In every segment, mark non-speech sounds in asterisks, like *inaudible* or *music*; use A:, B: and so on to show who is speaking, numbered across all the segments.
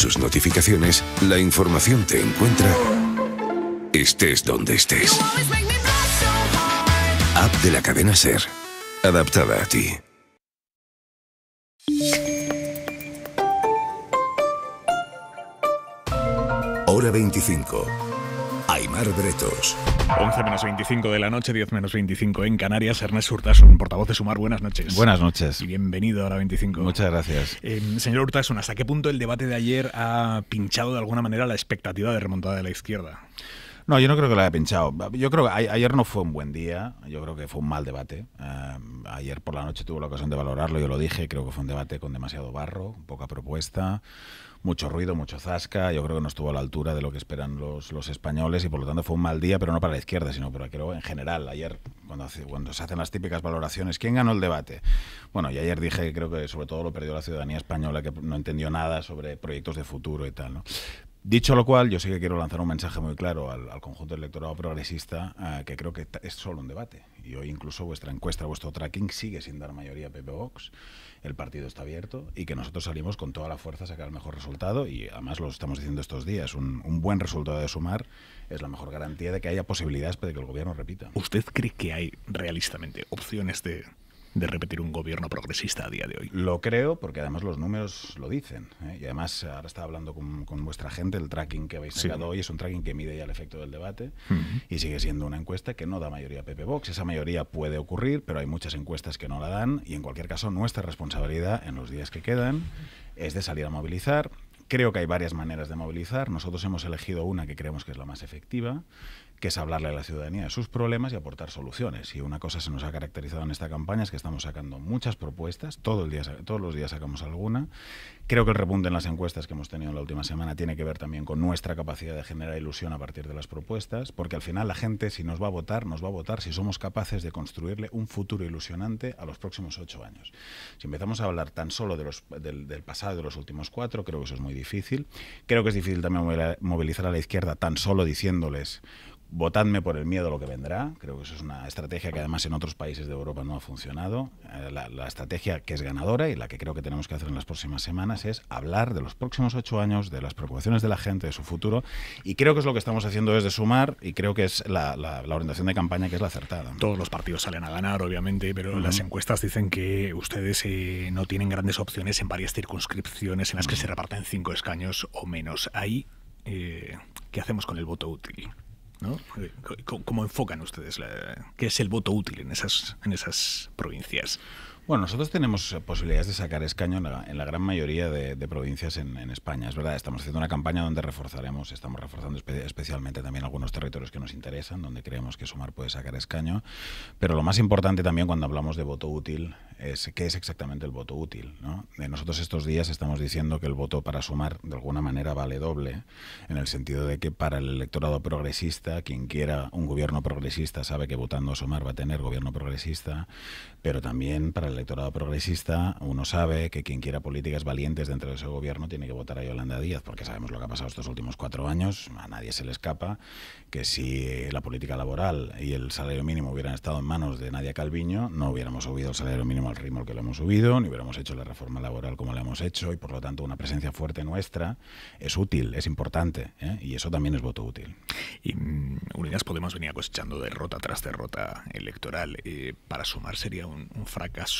A: sus notificaciones, la información te encuentra estés donde estés. App de la cadena Ser, adaptada a ti.
B: Hora 25.
A: Mar 11 menos 25 de la noche, 10 menos 25 en Canarias. Ernest Urtasun, portavoz de Sumar, buenas noches. Buenas noches. bienvenido a la 25. Muchas gracias. Em, señor Urtasun, ¿hasta qué punto el debate de ayer ha pinchado de alguna manera la expectativa de remontada de la izquierda?
B: No, yo no creo que lo haya pinchado. Yo creo que ayer no fue un buen día, yo creo que fue un mal debate. Em, ayer por la noche tuvo la ocasión de valorarlo, yo lo dije, creo que fue un debate con demasiado barro, poca propuesta, mucho ruido, mucho zasca. Yo creo que no estuvo a la altura de lo que esperan los, los españoles y por lo tanto fue un mal día, pero no para la izquierda, sino para creo en general. Ayer, cuando, hace, cuando se hacen las típicas valoraciones, ¿quién ganó el debate? Bueno, y ayer dije que creo que sobre todo lo perdió la ciudadanía española, que no entendió nada sobre proyectos de futuro y tal. ¿no? Dicho lo cual, yo sí que quiero lanzar un mensaje muy claro al, conjunto electorado progresista, eh, que creo que es solo un debate. Y hoy incluso vuestra encuesta, vuestro tracking sigue sin dar mayoría a PP Vox, el partido está abierto y que nosotros salimos con toda la fuerza a sacar el mejor resultado y además lo estamos diciendo estos días, un, buen resultado de sumar es la mejor garantía de que haya posibilidades para que el gobierno repita. ¿Usted cree que hay realistamente opciones de, de repetir un gobierno progresista a día de hoy. Lo creo, porque además los números lo dicen. ¿eh? Y además, ahora estaba hablando con, vuestra gente, el tracking que habéis sacado hoy es un tracking que mide ya el efecto del debate y sigue siendo una encuesta que no da mayoría a Pepe Vox. Esa mayoría puede ocurrir, pero hay muchas encuestas que no la dan y en cualquier caso nuestra responsabilidad en los días que quedan es de salir a movilizar, Creo que hay varias maneras de movilizar. Nosotros hemos elegido una que creemos que es la más efectiva, que es hablarle a la ciudadanía de sus problemas y aportar soluciones. Y una cosa se nos ha caracterizado en esta campaña es que estamos sacando muchas propuestas, todos los días sacamos alguna. Creo que el repunte en las encuestas que hemos tenido en la última semana tiene que ver también con nuestra capacidad de generar ilusión a partir de las propuestas, porque al final la gente, si nos va a votar, nos va a votar si somos capaces de construirle un futuro ilusionante a los próximos ocho años. Si empezamos a hablar tan solo de los, del, del pasado, de los últimos cuatro, creo que eso es muy difícil. Creo que es difícil también movilizar a la izquierda tan solo diciéndoles votadme por el miedo a lo que vendrá. Creo que eso es una estrategia que además en otros países de Europa no ha funcionado. Eh, la, estrategia que es ganadora y la que creo que tenemos que hacer en las próximas semanas es hablar de los próximos ocho años, de las preocupaciones de la gente, de su futuro. Y creo que es lo que estamos haciendo desde Sumar y creo que es
A: la, orientación de campaña que es la acertada. Todos los partidos salen a ganar, obviamente, pero las encuestas dicen que ustedes eh, no tienen grandes opciones en varias circunscripciones en las que se reparten cinco escaños o menos. Ahí, eh, ¿qué hacemos con el voto útil? ¿Cómo, enfocan ustedes la, qué es el voto útil en esas, en esas provincias?
B: Bueno, nosotros tenemos eh, posibilidades de sacar escaño en la, gran mayoría de, provincias en, España, es verdad. Estamos haciendo una campaña donde reforzaremos, estamos reforzando especialmente también algunos territorios que nos interesan, donde creemos que Sumar puede sacar escaño. Pero lo más importante también cuando hablamos de voto útil es qué es exactamente el voto útil. ¿no? Eh, nosotros estos días estamos diciendo que el voto para Sumar de alguna manera vale doble, en el sentido de que para el electorado progresista, quien quiera un gobierno progresista sabe que votando a Sumar va a tener gobierno progresista, pero también para electorado progresista, uno sabe que quien quiera políticas valientes dentro de ese gobierno tiene que votar a Yolanda Díaz, porque sabemos lo que ha pasado estos últimos cuatro años, a nadie se le escapa que si la política laboral y el salario mínimo hubieran estado en manos de Nadia Calviño, no hubiéramos subido el salario mínimo al ritmo que lo hemos subido, ni hubiéramos hecho la reforma laboral como la hemos hecho, y por lo tanto una presencia fuerte nuestra es útil, es importante, ¿eh? y eso también es voto útil. Y
A: mm, Unidas Podemos venía cosechando derrota tras derrota electoral. Eh, para sumar sería un fracaso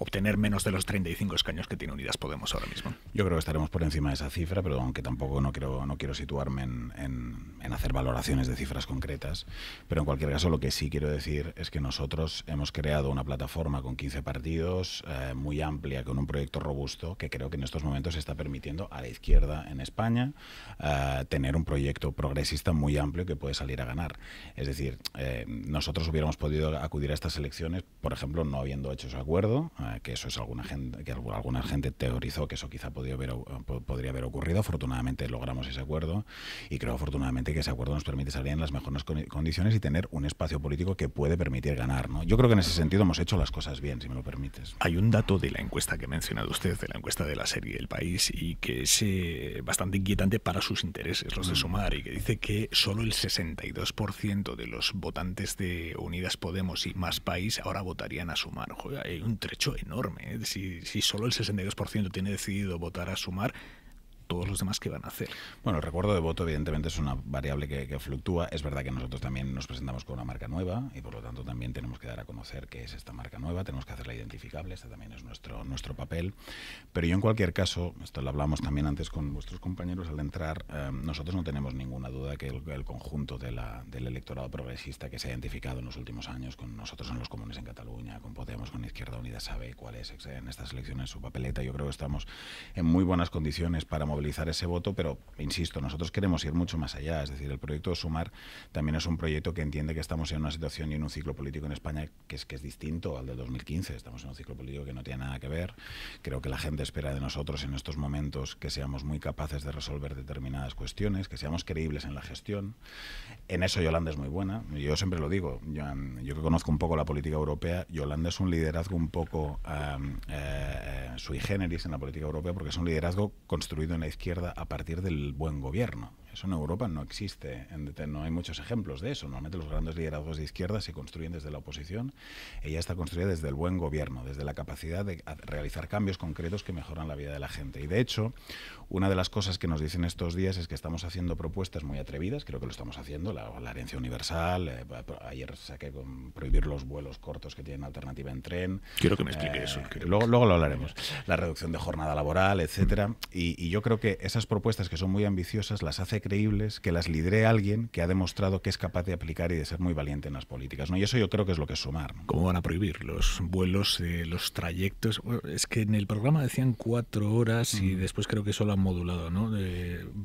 A: obtener menos de los 35 escaños que tiene Unidas Podemos ahora mismo. Yo creo que estaremos por encima de esa
B: cifra, pero aunque tampoco no quiero, no quiero situarme en, hacer valoraciones de cifras concretas, pero en cualquier caso lo que sí quiero decir es que nosotros hemos creado una plataforma con 15 partidos, eh, muy amplia, con un proyecto robusto, que creo que en estos momentos está permitiendo a la izquierda en España eh, tener un proyecto progresista muy amplio que puede salir a ganar. Es decir, eh, nosotros hubiéramos podido acudir a estas elecciones, por ejemplo, no habiendo hecho ese acuerdo, que eso es alguna gente, que alguna gente teorizó que eso quizá haber, podría haber ocurrido. Afortunadamente logramos ese acuerdo y creo afortunadamente que ese acuerdo nos permite salir en las mejores condiciones y tener un espacio político que puede permitir
A: ganar. ¿no? Yo creo que en ese sentido hemos hecho las cosas bien, si me lo permites. Hay un dato de la encuesta que ha mencionado usted, de la encuesta de la serie El País, y que es eh, bastante inquietante para sus intereses, los de mm. Sumar, y que dice que solo el 62% de los votantes de Unidas Podemos y Más País ahora votarían a Sumar. hay un trecho enorme. ¿eh? Si, si solo el 62% tiene decidido votar a sumar, todos los demás que van a hacer. Bueno, el recuerdo de voto evidentemente es una variable que, fluctúa. Es verdad que nosotros
B: también nos presentamos con una marca nueva y por lo tanto también tenemos que dar a conocer qué es esta marca nueva, tenemos que hacerla identificable, ese también es nuestro, nuestro papel. Pero yo en cualquier caso, esto lo hablamos también antes con vuestros compañeros al entrar, em, nosotros no tenemos ninguna duda que el, conjunto de la, del electorado progresista que se ha identificado en los últimos años con nosotros en los comunes en Cataluña, con Podemos, con Izquierda Unida, sabe cuál es en estas elecciones su papeleta. Yo creo que estamos en muy buenas condiciones para movilizar ese voto, pero insisto, nosotros queremos ir mucho más allá. Es decir, el proyecto de Sumar también es un proyecto que entiende que estamos en una situación y en un ciclo político en España que es, que es distinto al de 2015. Estamos en un ciclo político que no tiene nada que ver. Creo que la gente espera de nosotros en estos momentos que seamos muy capaces de resolver determinadas cuestiones, que seamos creíbles en la gestión. En eso Yolanda es muy buena. Yo siempre lo digo, yo, que conozco un poco la política europea, Yolanda es un liderazgo un poco eh, sui generis en la política europea porque es un liderazgo construido en la izquierda a partir del buen gobierno. Eso en Europa no existe, no hay muchos ejemplos de eso. Normalmente los grandes liderazgos de izquierda se construyen desde la oposición. Ella está construida desde el buen gobierno, desde la capacidad de realizar cambios concretos que mejoran la vida de la gente. Y de hecho, una de las cosas que nos dicen estos días es que estamos haciendo propuestas muy atrevidas, creo que lo estamos haciendo, la, herencia universal, eh, ayer saqué con prohibir los vuelos cortos que tienen alternativa en tren. Quiero que me explique eh, eso. Luego, luego, lo hablaremos. La reducción de jornada laboral, etcétera. Mm. y yo creo que esas propuestas que son muy ambiciosas las hace creíbles, que las lidere alguien que ha demostrado que es capaz de aplicar
A: y de ser muy valiente en las políticas. ¿no? Y eso yo creo que es lo que es sumar. ¿Cómo van a prohibir los vuelos, eh, los trayectos? es que en el programa decían cuatro horas y mm. después creo que eso lo han modulado, ¿no?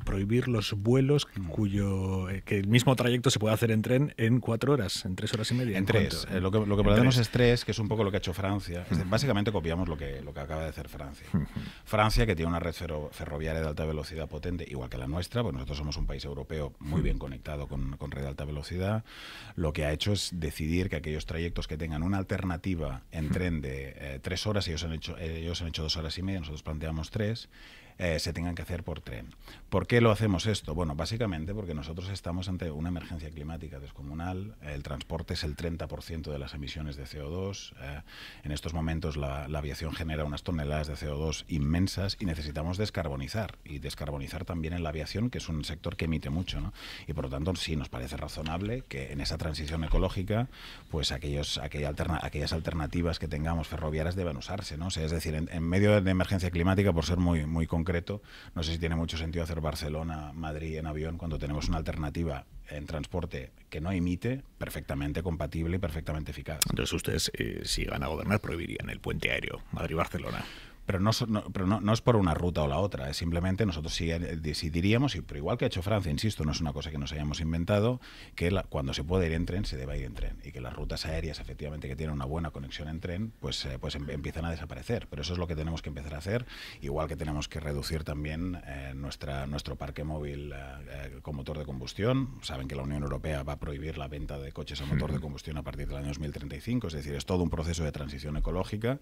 A: prohibir los vuelos mm. cuyo eh, que el mismo trayecto se puede hacer en tren en cuatro horas, en tres horas y media. En, tres. Eh, lo que, lo que es
B: tres, que es un poco lo que ha hecho Francia. Mm. básicamente copiamos lo que, lo que acaba de hacer Francia. *laughs* Francia, que tiene una red ferroviaria de alta velocidad potente, igual que la nuestra, pues nosotros somos somos un país europeo muy bien conectado con, red de alta velocidad, lo que ha hecho es decidir que aquellos trayectos que tengan una alternativa en tren de eh, tres horas, ellos han, hecho, ellos han hecho dos horas y media, nosotros planteamos tres, eh, se tengan que hacer por tren. ¿Por qué lo hacemos esto? Bueno, básicamente porque nosotros estamos ante una emergencia climática descomunal, el transporte es el 30% de las emisiones de CO2, eh, en estos momentos la, aviación genera unas toneladas de CO2 inmensas y necesitamos descarbonizar, y descarbonizar también en la aviación, que es un sector que emite mucho, Y por lo tanto, sí, nos parece razonable que en esa transición ecológica, pues aquellos, aquellas alternativas que tengamos ferroviarias deben usarse, ¿no? es decir, en, medio de emergencia climática, por ser muy, muy concreto, no sé si tiene mucho sentido hacer Barcelona-Madrid en avión cuando tenemos una alternativa en transporte que no emite, perfectamente compatible y perfectamente eficaz.
A: Entonces ustedes, eh, si van a gobernar, prohibirían el puente aéreo Madrid-Barcelona.
B: Pero, no, es por una ruta o la otra, es simplemente nosotros sí eh, decidiríamos, y, por igual que ha hecho Francia, insisto, no es una cosa que nos hayamos inventado, que cuando se puede ir en tren, se deba ir en tren. Y que las rutas aéreas, efectivamente, que tienen una buena conexión en tren, pues, eh, pues em, empiezan a desaparecer. Pero eso es lo que tenemos que empezar a hacer, igual que tenemos que reducir también eh, nuestra, nuestro parque móvil con motor de combustión. Saben que la Unión Europea va a prohibir la venta de coches a motor de combustión a partir del año 2035, es decir, es todo un proceso de transición ecológica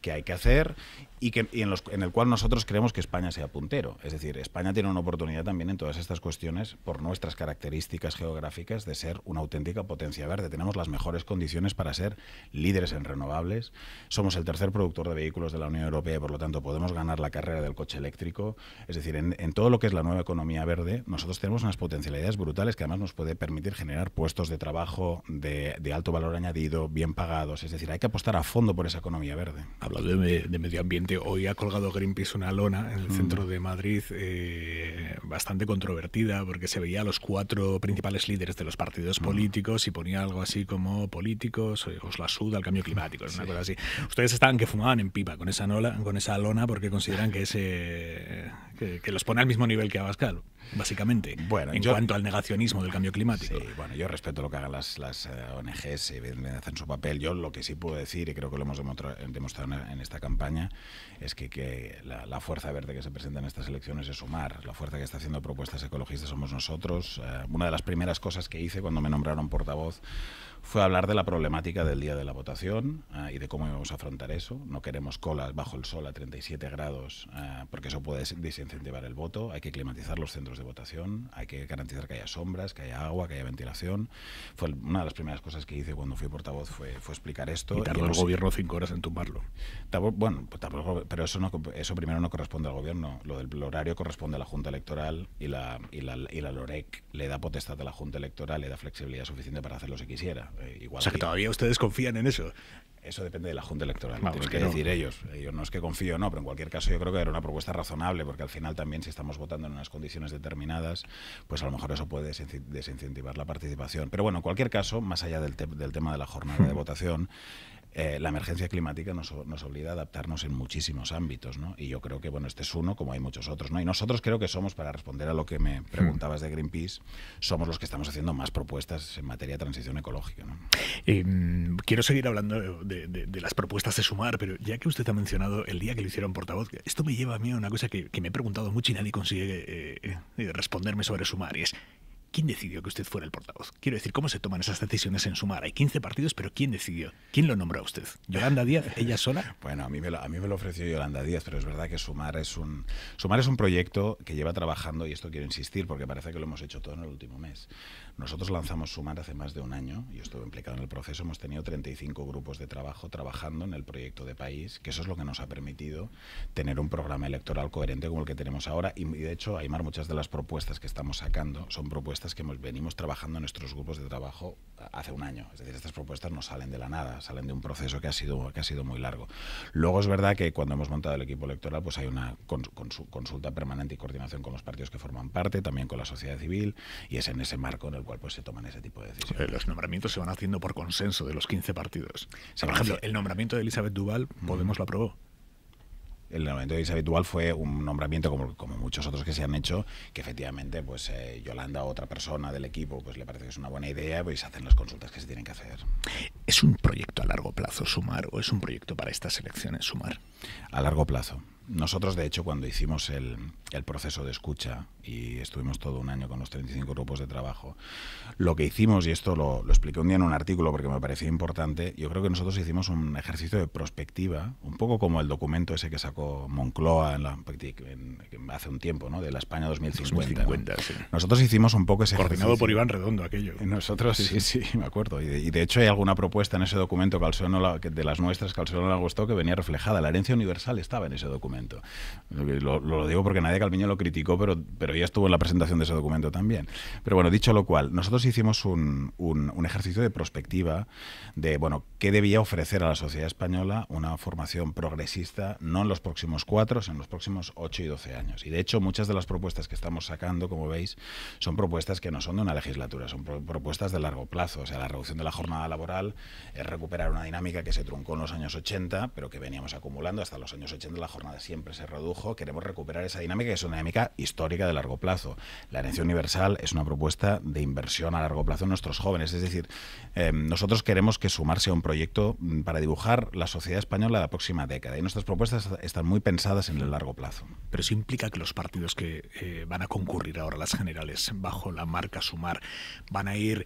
B: que hay que hacer. Y y, en, el cual nosotros creemos que España sea puntero. Es decir, España tiene una oportunidad también en todas estas cuestiones por nuestras características geográficas de ser una auténtica potencia verde. Tenemos las mejores condiciones para ser líderes en renovables. Somos el tercer productor de vehículos de la Unión Europea y por lo tanto podemos ganar la carrera del coche eléctrico. Es decir, en, todo lo que es la nueva economía verde, nosotros tenemos unas potencialidades brutales que además nos puede permitir generar puestos de trabajo de, alto valor añadido, bien pagados. Es decir, hay que apostar a fondo por esa economía verde.
A: Hablando de, de medio ambiente, hoy ha colgado Greenpeace una lona en el centro de Madrid eh, bastante controvertida porque se veía a los cuatro principales líderes de los partidos políticos y ponía algo así como políticos, eh, os la suda el cambio climático, es una cosa así. Ustedes estaban que fumaban en pipa con esa, nola, con esa lona porque consideran que, ese, que, los pone al mismo nivel que Abascal básicamente, bueno, en cuanto al negacionismo del cambio climático. Sí, bueno, yo respeto lo que
B: hagan las, ONGs, y eh, hacen su papel. Yo lo que sí puedo decir, y creo que lo hemos demostrado en esta campaña, es que, la, fuerza verde que se presenta en estas elecciones es sumar. La fuerza que está haciendo propuestas ecologistas somos nosotros. Eh, una de las primeras cosas que hice cuando me nombraron portavoz fue hablar de la problemática del día de la votación eh, y de cómo íbamos a afrontar eso. No queremos colas bajo el sol a 37 grados eh, porque eso puede desincentivar el voto. Hay que climatizar los centros de votación, hay que garantizar que haya sombras, que haya agua, que haya ventilación. Fue una de las primeras cosas que hice cuando fui portavoz fue, explicar esto. Y tardó el gobierno
A: cinco horas en tumbarlo.
B: bueno, pues pero eso, no, eso primero no corresponde al gobierno. Lo del horario corresponde a la Junta Electoral y la, y la, y la LOREC le da potestad a la Junta Electoral, le da flexibilidad suficiente para hacer lo quisiera. Eh, igual o sea, que todavía ustedes confían en eso. Eso depende de la Junta Electoral, Tienes que, decir ellos. Yo no es que confío no, pero en cualquier caso yo creo que era una propuesta razonable, porque al final también si estamos votando en unas condiciones determinadas, pues a lo mejor eso puede desincentivar la participación. Pero bueno, en cualquier caso, más allá del, del tema de la jornada de *laughs* votación, eh, la emergencia climática nos, obliga a adaptarnos en muchísimos ámbitos, ¿no? Y yo creo que, bueno, este es uno, como hay muchos otros, ¿no? Y nosotros creo que somos, para responder a lo que me hmm. preguntabas de Greenpeace, somos los que estamos haciendo más propuestas en materia de transición ecológica,
A: em, quiero seguir hablando de, las propuestas de Sumar, pero ya que usted ha mencionado el día que lo hicieron portavoz, esto me lleva a mí a una cosa que, me he preguntado mucho y nadie consigue eh, eh, responderme sobre Sumar, y es, ¿Quién decidió que usted fuera el portavoz? Quiero decir, ¿cómo se toman esas decisiones en Sumar? Hay 15 partidos, pero ¿quién decidió? ¿Quién lo nombró a usted? ¿Yolanda Díaz? *laughs* ¿Ella sola? Bueno, a mí, me lo, a mí me lo ofreció Yolanda Díaz, pero es verdad que Sumar es, un, Sumar es un proyecto que lleva
B: trabajando, y esto quiero insistir porque parece que lo hemos hecho todo en el último mes. Nosotros lanzamos Sumar hace más de un año, yo estuve implicado en el proceso, hemos tenido 35 grupos de trabajo trabajando en el proyecto de país, que eso es lo que nos ha permitido tener un programa electoral coherente como el que tenemos ahora. Y de hecho, Aymar, muchas de las propuestas que estamos sacando son propuestas que hemos, venimos trabajando en nuestros grupos de trabajo hace un año. Es decir, estas propuestas no salen de la nada, salen de un proceso que ha sido, que ha sido muy largo. Luego es verdad que cuando hemos montado el equipo electoral, pues hay una consulta permanente y coordinación con los
A: partidos que forman parte, también con la sociedad civil, y es en ese marco en el cual pues se toman ese tipo de decisiones. Los nombramientos se van haciendo por consenso de los 15 partidos. por ejemplo, el nombramiento de Elizabeth Duval, mm. Podemos lo aprobó el nombramiento de Elizabeth Duval fue un nombramiento como, muchos otros que se han
B: hecho, que efectivamente pues eh, Yolanda, otra persona del equipo, pues le parece que es una buena idea, pues se hacen las consultas que se tienen que hacer.
A: ¿Es un proyecto a largo plazo sumar o es un proyecto para estas elecciones
B: sumar? A largo plazo. Nosotros, de hecho, cuando hicimos el, proceso de escucha y estuvimos todo un año con los 35 grupos de trabajo, lo que hicimos, y esto lo, expliqué un día en un artículo porque me parecía importante, yo creo que nosotros hicimos un ejercicio de prospectiva, un poco como el documento ese que sacó Moncloa en la, hace un tiempo, ¿no? de la España 2050. Nosotros hicimos un poco ese Coordinado por Iván Redondo aquello. *laughs* nosotros, sí, sí, me acuerdo. Y de, hecho hay alguna propuesta en ese documento que de las nuestras que al no le gustó que venía reflejada. La herencia universal estaba en ese documento. Lo, digo porque nadie Calviño lo criticó, pero, pero ella estuvo en la presentación de ese documento también. Pero bueno, dicho lo cual, nosotros hicimos un, ejercicio de prospectiva de, bueno, qué debía ofrecer a la sociedad española una formación progresista, no en los próximos cuatro, sino en los próximos ocho y doce años. Y de hecho, muchas de las propuestas que estamos sacando, como veis, son propuestas que no son de una legislatura, son propuestas de largo plazo. O sea, la reducción de la jornada laboral es recuperar una dinámica que se truncó en los años 80, pero que veníamos acumulando hasta los años 80 la jornada siempre se redujo. Queremos recuperar esa dinámica, que es una dinámica histórica de largo plazo. La herencia universal es una propuesta de inversión a largo plazo en nuestros jóvenes. Es decir, em, nosotros queremos que sumarse a un proyecto mm, para dibujar la sociedad española de la próxima
A: década. Y nuestras propuestas están muy pensadas en el largo plazo. Pero eso implica que los partidos que eh, van a concurrir ahora las generales bajo la marca Sumar van a ir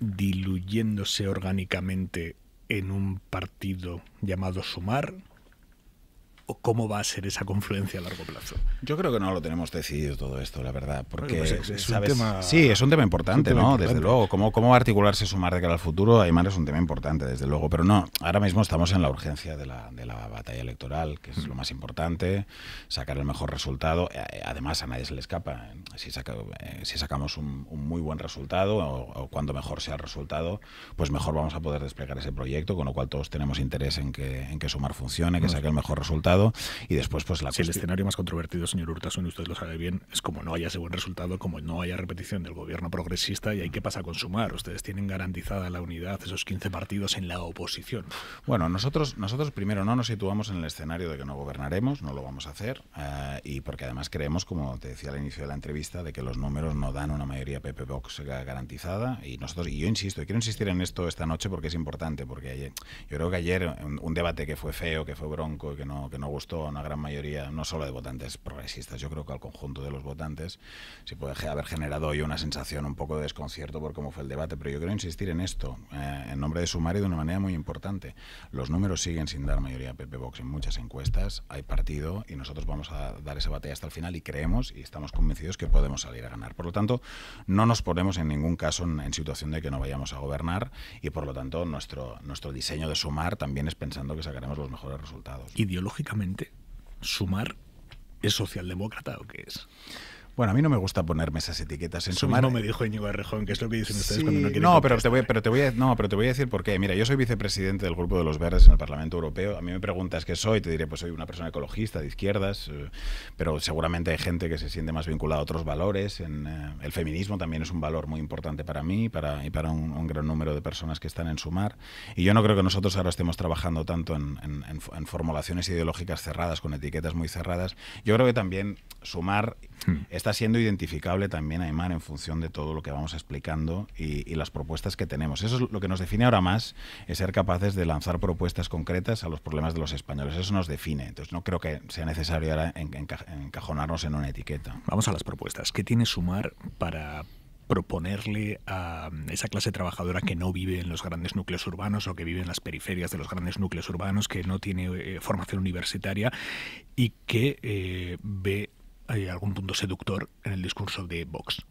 A: diluyéndose orgánicamente en un partido llamado Sumar cómo va a ser esa confluencia a largo plazo? Yo
B: creo que no lo tenemos decidido todo esto, la verdad, porque pues es, sí, es un tema importante, ¿no? Desde luego, cómo, cómo articularse sumar de cara al futuro, Aymar es un tema importante, desde luego, pero no, ahora mismo estamos en la urgencia de la, de la batalla electoral, que es mm. lo más importante, sacar el mejor resultado, eh, eh, además a nadie se le escapa, eh, si, saca, si sacamos un, muy buen resultado o, o cuando mejor sea el resultado, pues mejor vamos a poder desplegar ese proyecto, con lo cual todos tenemos interés en que, en que sumar funcione, que mm. saque el mejor resultado y después pues la el escenario
A: más controvertido, señor Urtasun, y usted lo sabe bien, es como no haya ese buen resultado, como no haya repetición del gobierno progresista y hay que pasa con sumar. Ustedes tienen garantizada la unidad, esos 15 partidos en la oposición. Bueno, nosotros, nosotros primero no nos situamos
B: en el escenario de que no gobernaremos, no lo vamos a hacer, eh, y porque además creemos, como te decía al inicio de la entrevista, de que los números no dan una mayoría PP Vox garantizada. Y nosotros, y yo insisto, y quiero insistir en esto esta noche porque es importante, porque ayer, yo creo que ayer un, debate que fue feo, que fue bronco, que no, que no no gustó a una gran mayoría, no solo de votantes progresistas, yo creo que al conjunto de los votantes, se puede haber generado hoy una sensación un poco de desconcierto por cómo fue el debate. Pero yo quiero insistir en esto, eh, en nombre de y de una manera muy importante. Los números siguen sin dar mayoría a Pepe Vox en muchas encuestas, hay partido y nosotros vamos a dar esa batalla hasta el final y creemos y estamos convencidos que podemos salir a ganar. Por lo tanto, no nos ponemos en ningún caso en, situación de que no vayamos a gobernar y por lo tanto nuestro, nuestro diseño de sumar también es pensando que sacaremos los mejores resultados.
A: Ideológicamente sumar es socialdemócrata o qué es. Bueno, a mí no me gusta ponerme esas etiquetas. En Eso sumar, mismo me dijo Íñigo Arrejón, que es lo que dicen ustedes cuando no quieren no pero, te voy,
B: pero te voy a, no, pero te voy a decir por qué. Mira, yo soy vicepresidente del Grupo de los Verdes en el Parlamento Europeo. A mí me preguntas qué soy, te diré, pues soy una persona ecologista, de izquierdas, eh, pero seguramente hay gente que se siente más vinculada a otros valores. En, eh, el feminismo también es un valor muy importante para mí para, y para un, gran número de personas que están en Sumar. Y yo no creo que nosotros ahora estemos trabajando tanto en, formulaciones ideológicas cerradas, con etiquetas muy cerradas. Yo creo que también Sumar... Hmm está siendo identificable también, Aymar, en función de todo lo que vamos explicando y, las propuestas que tenemos. Eso es lo que nos define ahora más, es ser capaces de lanzar propuestas concretas a los problemas de los españoles. Eso nos define. Entonces, no creo que sea necesario ahora encajonarnos en una etiqueta. Vamos a las
A: propuestas. ¿Qué tiene Sumar para proponerle a mm, esa clase trabajadora que no vive en los grandes núcleos urbanos o que vive en las periferias de los grandes núcleos urbanos, que no tiene eh, formación universitaria y que eh, ve hay algún punto seductor en el discurso de Vox.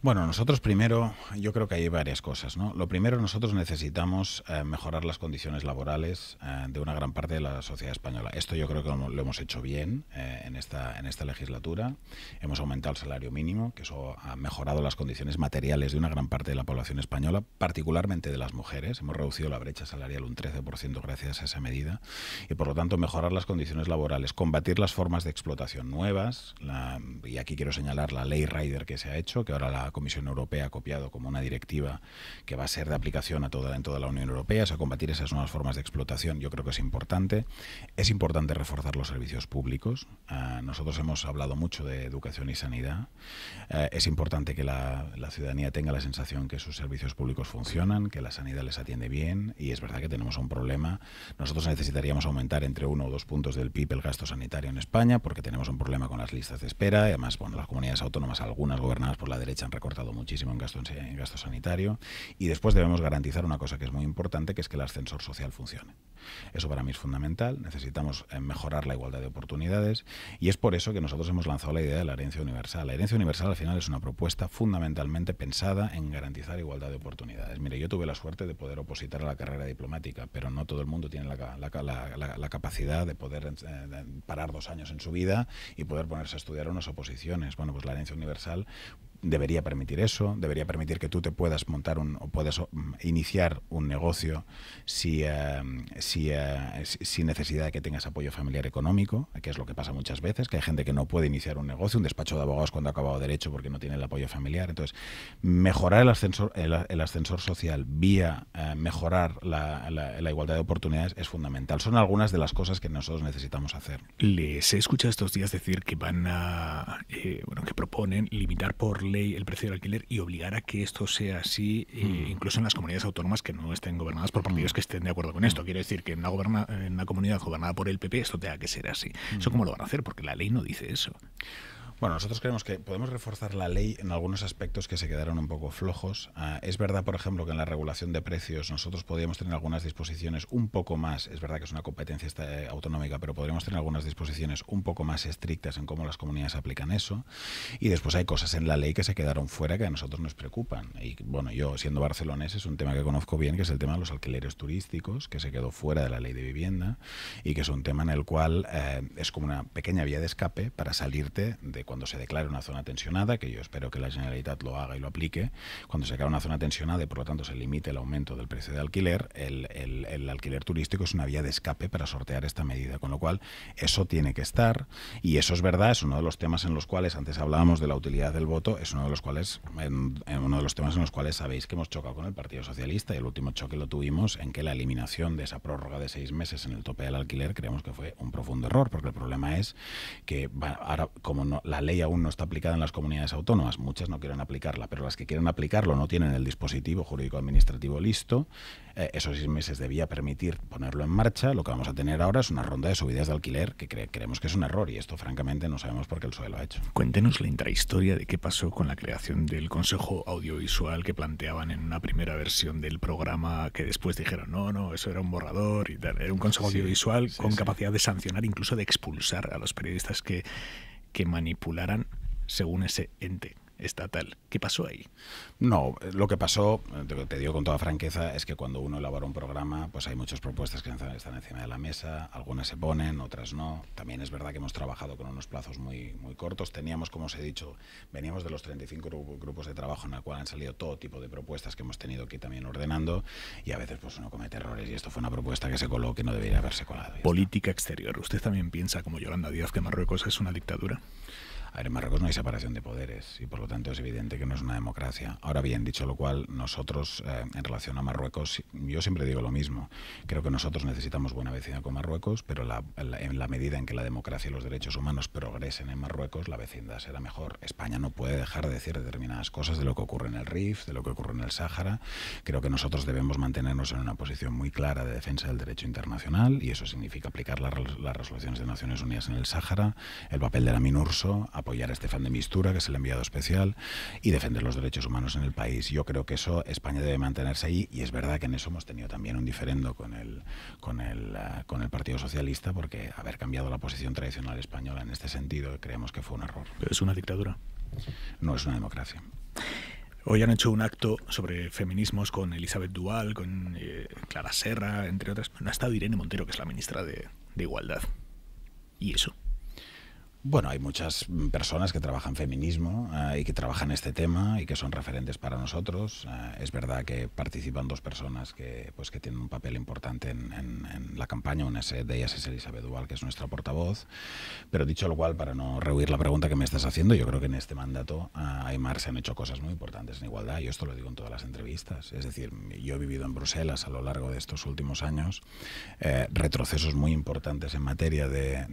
A: Bueno, nosotros primero, yo creo que hay varias
B: cosas. ¿no? Lo primero, nosotros necesitamos eh, mejorar las condiciones laborales eh, de una gran parte de la sociedad española. Esto yo creo que lo, hemos hecho bien eh, en, esta, en esta legislatura. Hemos aumentado el salario mínimo, que eso ha mejorado las condiciones materiales de una gran parte de la población española, particularmente de las mujeres. Hemos reducido la brecha salarial un 13% gracias a esa medida. Y por lo tanto, mejorar las condiciones laborales, combatir las formas de explotación nuevas. y aquí quiero señalar la ley Rider que se ha hecho, que ahora la la Comisión Europea ha copiado como una directiva que va a ser de aplicación a toda, en toda la Unión Europea, o sea, combatir esas nuevas formas de explotación, yo creo que es importante. Es importante reforzar los servicios públicos. Ah, nosotros hemos hablado mucho de educación y sanidad. Ah, es importante que la, ciudadanía tenga la sensación que sus servicios públicos funcionan, que la sanidad les atiende bien, y es verdad que tenemos un problema. Nosotros necesitaríamos aumentar entre uno o dos puntos del PIB el gasto sanitario en España, porque tenemos un problema con las listas de espera, además, bueno, las comunidades autónomas, algunas gobernadas por la derecha, han cortado muchísimo en gasto, en gasto sanitario y después debemos garantizar una cosa que es muy importante, que es que el ascensor social funcione. Eso para mí es fundamental, necesitamos eh, mejorar la igualdad de oportunidades y es por eso que nosotros hemos lanzado la idea de la herencia universal. La herencia universal al final es una propuesta fundamentalmente pensada en garantizar igualdad de oportunidades. Mire, yo tuve la suerte de poder opositar a la carrera diplomática, pero no todo el mundo tiene la, capacidad de poder eh, parar dos años en su vida y poder ponerse a estudiar unas oposiciones. Bueno, pues la herencia universal debería permitir eso, debería permitir que tú te puedas montar un, o puedas mm, iniciar un negocio eh, eh, si, sin necesidad de que tengas apoyo familiar económico, que es lo que pasa muchas veces, que hay gente que no puede iniciar un negocio, un despacho de abogados cuando ha acabado derecho porque no tiene el apoyo familiar. Entonces, mejorar el ascensor, el, ascensor social vía eh, mejorar la, igualdad de oportunidades es fundamental. Son algunas
A: de las cosas que nosotros necesitamos hacer. Les he escuchado estos días decir que van a, eh, bueno, que proponen limitar por ley el precio del alquiler y obligar a que esto sea así, eh, mm. incluso en las comunidades autónomas que no estén gobernadas por partidos mm. que estén de acuerdo con esto. Mm. Quiere decir que en una, goberna, en una comunidad gobernada por el PP esto tenga que ser así. ¿Eso cómo lo van a hacer? Porque la ley no dice eso. Bueno,
B: nosotros creemos que podemos reforzar la ley en algunos aspectos que se quedaron un poco flojos. Ah, es verdad, por ejemplo, que en la regulación de precios nosotros podríamos tener algunas disposiciones un poco más, es verdad que es una competencia eh, autonómica, pero podríamos tener algunas disposiciones un poco más estrictas en cómo las comunidades aplican eso. Y después hay cosas en la ley que se quedaron fuera que a nosotros nos preocupan. Y bueno, yo siendo barcelonés es un tema que conozco bien, que es el tema de los alquileres turísticos, que se quedó fuera de la ley de vivienda y que es un tema en el cual eh, es como una pequeña vía de escape para salirte de cuando se declare una zona tensionada, que yo espero que la Generalitat lo haga y lo aplique, cuando se crea una zona tensionada y por lo tanto se limite el aumento del precio de alquiler, el, alquiler turístico es una vía de escape para sortear esta medida, con lo cual eso tiene que estar y eso es verdad, es uno de los temas en los cuales antes hablábamos de la utilidad del voto, es uno de los cuales en, uno de los temas en los cuales sabéis que hemos chocado con el Partido Socialista y el último choque lo tuvimos en que la eliminación de esa prórroga de seis meses en el tope del alquiler creemos que fue un profundo error, porque el problema es que ahora como no, la la ley aún no está aplicada en las comunidades autónomas, muchas no quieren aplicarla, pero las que quieren aplicarlo no tienen el dispositivo jurídico administrativo listo. Eh, esos seis meses debía permitir ponerlo en marcha. Lo que vamos a tener ahora es una ronda de subidas de alquiler que creemos que es un error y esto francamente no sabemos por qué el suelo e lo ha hecho.
A: Cuéntenos la intrahistoria de qué pasó con la creación del Consejo Audiovisual que planteaban en una primera versión del programa que después dijeron, no, no, eso era un borrador y tal. Era un Consejo Audiovisual con capacidad de sancionar, incluso de expulsar a los periodistas que que manipularan según ese ente estatal. ¿Qué pasó ahí? No, lo que pasó,
B: te digo con toda franqueza, es que cuando uno elabora un programa, pues hay muchas propuestas que están encima de la mesa, algunas se ponen, otras no. También es verdad que hemos trabajado con unos plazos muy, muy cortos. Teníamos, como os he dicho, veníamos de los 35 grupos de trabajo en los cual han salido todo tipo de propuestas que hemos tenido aquí también ordenando y a veces pues uno comete errores y esto fue una propuesta que se coló que no debería haberse colado.
A: Política exterior. ¿Usted también piensa, como Yolanda Díaz, que Marruecos es una dictadura? A ver, en Marruecos no hay separación
B: de poderes y por lo tanto es evidente que no es una democracia. Ahora bien, dicho lo cual,
A: nosotros
B: eh, en relación a Marruecos, yo siempre digo lo mismo. Creo que nosotros necesitamos buena vecindad con Marruecos, pero en la medida en que la democracia y los derechos humanos progresen en Marruecos, la vecindad será mejor. España no puede dejar de decir determinadas cosas de lo que ocurre en el RIF, de lo que ocurre en el Sáhara. Creo que nosotros debemos mantenernos en una posición muy clara de defensa del derecho internacional y eso significa aplicar las resoluciones de Naciones Unidas en el Sáhara, el papel de la MINURSO, apoyar a Estefan de Mistura, que es el enviado especial, y defender los derechos humanos en el país. Yo creo que eso España debe mantenerse ahí y es verdad que en eso hemos tenido también un diferendo con el, con eh, con el Partido Socialista porque haber cambiado la posición tradicional española en este sentido creemos que fue un error.
A: es una dictadura. No es una democracia. Hoy han hecho un acto sobre feminismos con Elizabeth Dual, con eh, Clara Serra, entre otras. No ha estado Irene Montero, que es la ministra de Igualdad. ¿Y eso? Bueno, hay muchas mm, personas que trabajan
B: feminismo eh, y que trabajan este tema y que son referentes para nosotros. Eh, es verdad que participan dos personas que, pues, que tienen un papel importante en, la campaña. Una de ellas es Elizabeth eh, Dual, que es nuestra portavoz. Pero dicho lo cual, para no rehuir la pregunta que me estás haciendo, yo creo que en este mandato a Aymar se han hecho cosas muy importantes en igualdad. y esto lo digo en todas las entrevistas. Es decir, yo he vivido en Bruselas a lo largo de estos últimos años retrocesos muy importantes en materia de,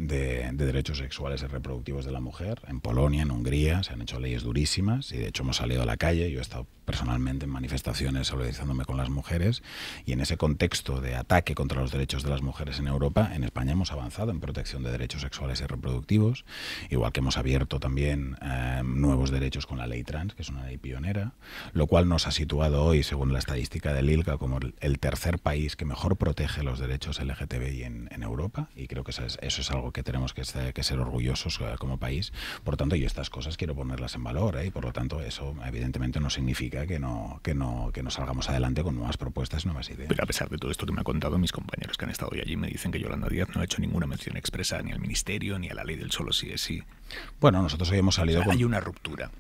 B: derechos sexuales y productivos de la mujer. En Polonia, en Hungría, se han hecho leyes durísimas y de hecho hemos salido a la calle. Yo he estado personalmente en manifestaciones solidarizándome con las mujeres y en ese contexto de ataque contra los derechos de las mujeres en Europa, en España hemos avanzado en protección de derechos sexuales y reproductivos, igual que hemos abierto también eh, nuevos derechos con la ley trans, que es una ley pionera, lo cual nos ha situado hoy, según la estadística de ILCA, como el tercer país que mejor protege los derechos LGTBI en, Europa y creo que eso es, algo que tenemos que ser, orgullosos eh, como país. Por tanto, yo estas cosas quiero ponerlas en valor eh, y por lo tanto eso evidentemente no significa que no, que no, que no salgamos adelante
A: con nuevas propuestas, nuevas ideas. Pero a pesar de todo esto que me ha contado, mis compañeros que han estado hoy allí me dicen que Yolanda Díaz no ha hecho ninguna mención expresa ni al ministerio ni a la ley del solo sí es sí. Bueno, nosotros hoy hemos salido. con... Hay una ruptura.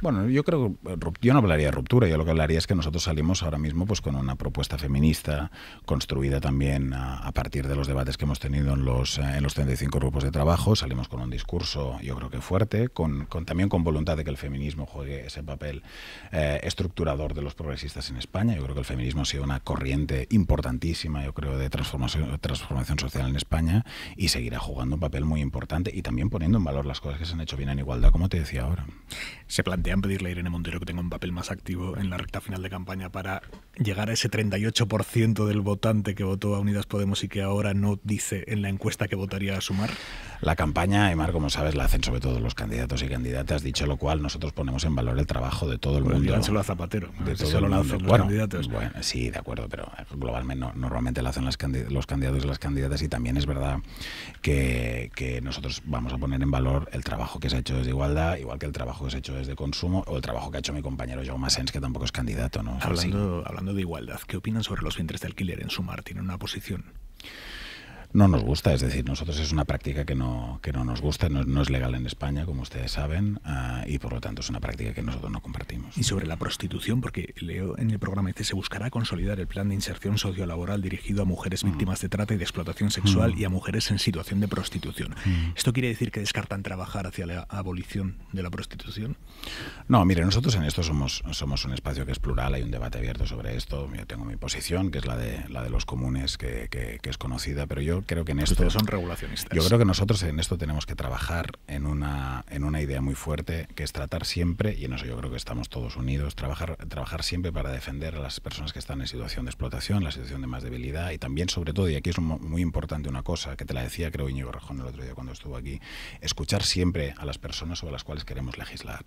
B: Bueno, yo creo que eh, yo no hablaría de ruptura, yo lo que hablaría es que nosotros salimos ahora mismo pues con una propuesta feminista construida también a, partir de los debates que hemos tenido en los, eh, en los 35 grupos de trabajo, salimos con un discurso yo creo que fuerte, con, también con voluntad de que el feminismo juegue ese papel eh, estructurador de los progresistas en España, yo creo que el feminismo ha sido una corriente importantísima, yo creo, de transformación, transformación social en España y seguirá jugando un papel muy importante y también poniendo en valor las cosas que se han hecho bien en igualdad, como
A: te decía ahora se plantean pedirle a Irene Montero que tenga un papel más activo en la recta final de campaña para llegar a ese 38% del votante que votó a Unidas Podemos y que ahora no dice en la encuesta que votaría a Sumar? La campaña, Aymar, como sabes, la hacen sobre todo los candidatos y
B: candidatas, dicho lo cual, nosotros ponemos en valor el trabajo de todo el mundo. a Zapatero, de todo sí, de acuerdo, pero eh, globalmente normalmente lo hacen las los candidatos y las candidatas y también es verdad que, que nosotros vamos a poner en valor el trabajo que se ha hecho desde Igualdad, igual que el trabajo hecho hechos de consumo o el trabajo que ha hecho mi compañero Jaume Massens que tampoco es candidato. ¿no? Hablando,
A: hablando de igualdad, ¿qué opinan sobre los vientres de alquiler en Sumar? ¿Tienen una posición?
B: No nos gusta, es decir, nosotros es una práctica que no, que no nos gusta, no, es legal en España, como ustedes saben,
A: ah, y por lo tanto es una práctica que nosotros no compartimos. Y sobre la prostitución, porque leo en el programa que se buscará consolidar el plan de inserción sociolaboral dirigido a mujeres mm. víctimas de trata y de explotación sexual mm. y a mujeres en situación de prostitución. Mm. ¿Esto quiere decir que descartan trabajar hacia la abolición de la prostitución? No, mire, nosotros en esto somos, somos un espacio que es plural, hay un debate abierto
B: sobre esto, yo tengo mi posición, que es la de, la de los comunes, que, que es conocida, pero yo creo que en esto... son regulacionistas. Yo creo que nosotros en esto tenemos que trabajar en una, en una idea muy fuerte, que es tratar siempre, y en eso yo creo que estamos todos unidos, trabajar, trabajar siempre para defender a las personas que están en situación de explotación, la situación de más debilidad, y también, sobre todo, y aquí es muy importante una cosa, que te la decía creo Iñigo Rajón el otro día cuando estuvo aquí, escuchar siempre a las personas sobre las cuales queremos legislar.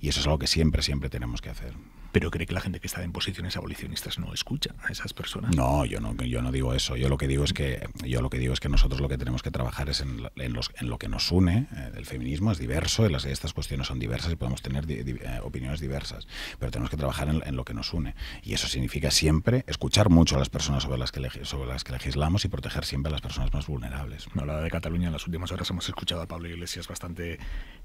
B: Y eso es algo que siempre, siempre tenemos que hacer pero cree que la gente que está en posiciones abolicionistas no escucha a esas personas. No, yo no, yo no digo eso. Yo lo que digo es que yo lo que digo es que nosotros lo que tenemos que trabajar es en, en, lo que nos une. Eh, el feminismo es diverso, y las, estas cuestiones son diversas y podemos tener eh, opiniones diversas, pero tenemos que trabajar en, lo que nos une. Y eso significa siempre escuchar mucho a las personas sobre las que sobre las que legislamos y proteger siempre a las personas más
A: vulnerables. No, la de Cataluña en las últimas horas hemos escuchado a Pablo Iglesias bastante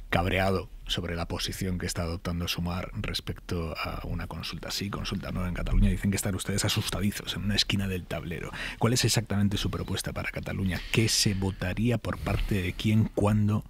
A: cabreado sobre la posición que está adoptando Sumar respecto a una consulta sí, consulta no en Cataluña. Dicen que están ustedes asustadizos en una esquina del tablero. ¿Cuál es exactamente su propuesta para Cataluña? ¿Qué se votaría por parte de quién, cuándo?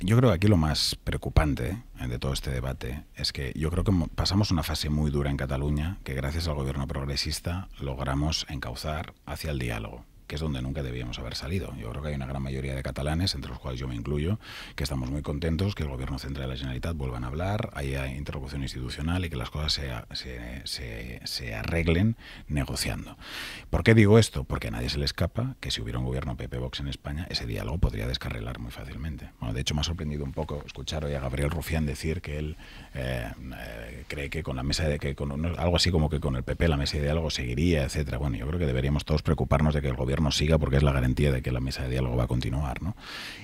A: Yo creo que aquí lo más
B: preocupante eh, de todo este debate es que yo creo que pasamos una fase muy dura en Cataluña que gracias al gobierno progresista logramos encauzar hacia el diálogo es donde nunca debíamos haber salido. Yo creo que hay una gran mayoría de catalanes, entre los cuales yo me incluyo, que estamos muy contentos que el Gobierno Central de la Generalitat vuelvan a hablar, haya interlocución institucional y que las cosas se, arreglen negociando. ¿Por qué digo esto? Porque a nadie se le escapa que si hubiera un gobierno PP Vox en España, ese diálogo podría descarrilar muy fácilmente. Bueno, de hecho, me ha sorprendido un poco escuchar hoy a Gabriel Rufián decir que él eh, eh, cree que con la mesa de que con, algo así como que con el PP la mesa de diálogo seguiría, etcétera. Bueno, yo creo que deberíamos todos preocuparnos de que el gobierno no siga porque es la garantía de que la mesa de diálogo va a continuar. ¿no?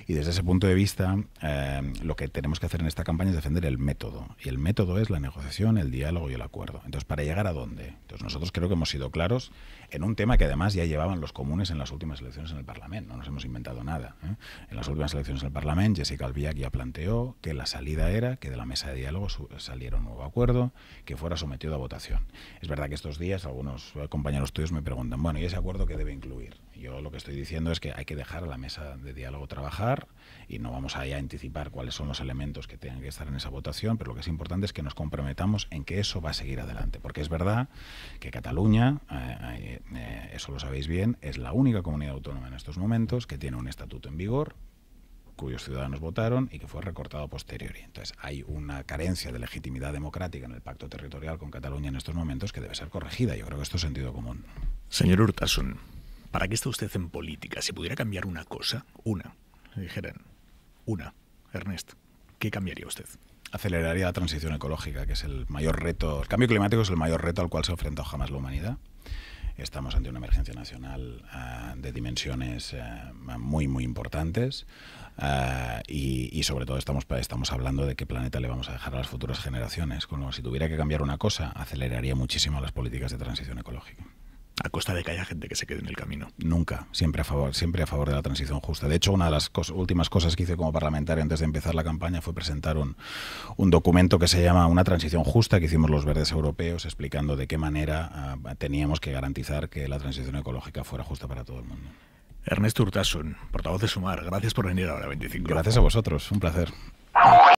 B: Y desde ese punto de vista, eh, lo que tenemos que hacer en esta campaña es defender el método. Y el método es la negociación, el diálogo y el acuerdo. Entonces, ¿para llegar a dónde? Entonces, nosotros creo que hemos sido claros en un tema que además ya llevaban los comunes en las últimas elecciones en el Parlamento. No nos hemos inventado nada. ¿eh? En las últimas elecciones en el Parlamento, Jessica Albiac ya planteó que la salida era que de la mesa de diálogo saliera un nuevo acuerdo que fuera sometido a votación. Es verdad que estos días algunos eh, compañeros tuyos me preguntan, bueno, ¿y ese acuerdo qué debe incluir? Yo lo que estoy diciendo es que hay que dejar a la mesa de diálogo trabajar y no vamos a anticipar cuáles son los elementos que tengan que estar en esa votación, pero lo que es importante es que nos comprometamos en que eso va a seguir adelante. Porque es verdad que Cataluña, eh, eh, eh, eso lo sabéis bien, es la única comunidad autónoma en estos momentos que tiene un estatuto en vigor cuyos ciudadanos votaron y que fue recortado posteriormente. Entonces, hay una carencia de legitimidad democrática en el pacto territorial con Cataluña en estos momentos
A: que debe ser corregida. Yo creo que esto es sentido común. Señor Urtasun. ¿para qué está usted en política? Si pudiera cambiar una cosa, una, dijeron, dijeran, una, Ernest, ¿qué cambiaría usted? Aceleraría la transición ecológica, que es el mayor reto. El cambio
B: climático es el mayor reto al cual se ha enfrentado jamás la humanidad. Estamos ante una emergencia nacional ah, de dimensiones ah, muy, muy importantes ah, y, y, sobre todo estamos, estamos hablando de qué planeta le vamos a dejar a las futuras generaciones. Como si tuviera que cambiar una cosa, aceleraría muchísimo las políticas de transición ecológica a costa de que haya gente que se quede en el camino. Nunca, siempre a favor, siempre a favor de la transición justa. De hecho, una de las últimas cosas que hice como parlamentario antes de empezar la campaña fue presentar un, documento que se llama Una transición justa que hicimos los verdes europeos explicando de qué manera ah, teníamos que garantizar que la transición ecológica fuera justa para todo el mundo.
A: Ernesto Urtasun, portavoz de Sumar, gracias por venir ahora la 25. Gracias a vosotros, un placer.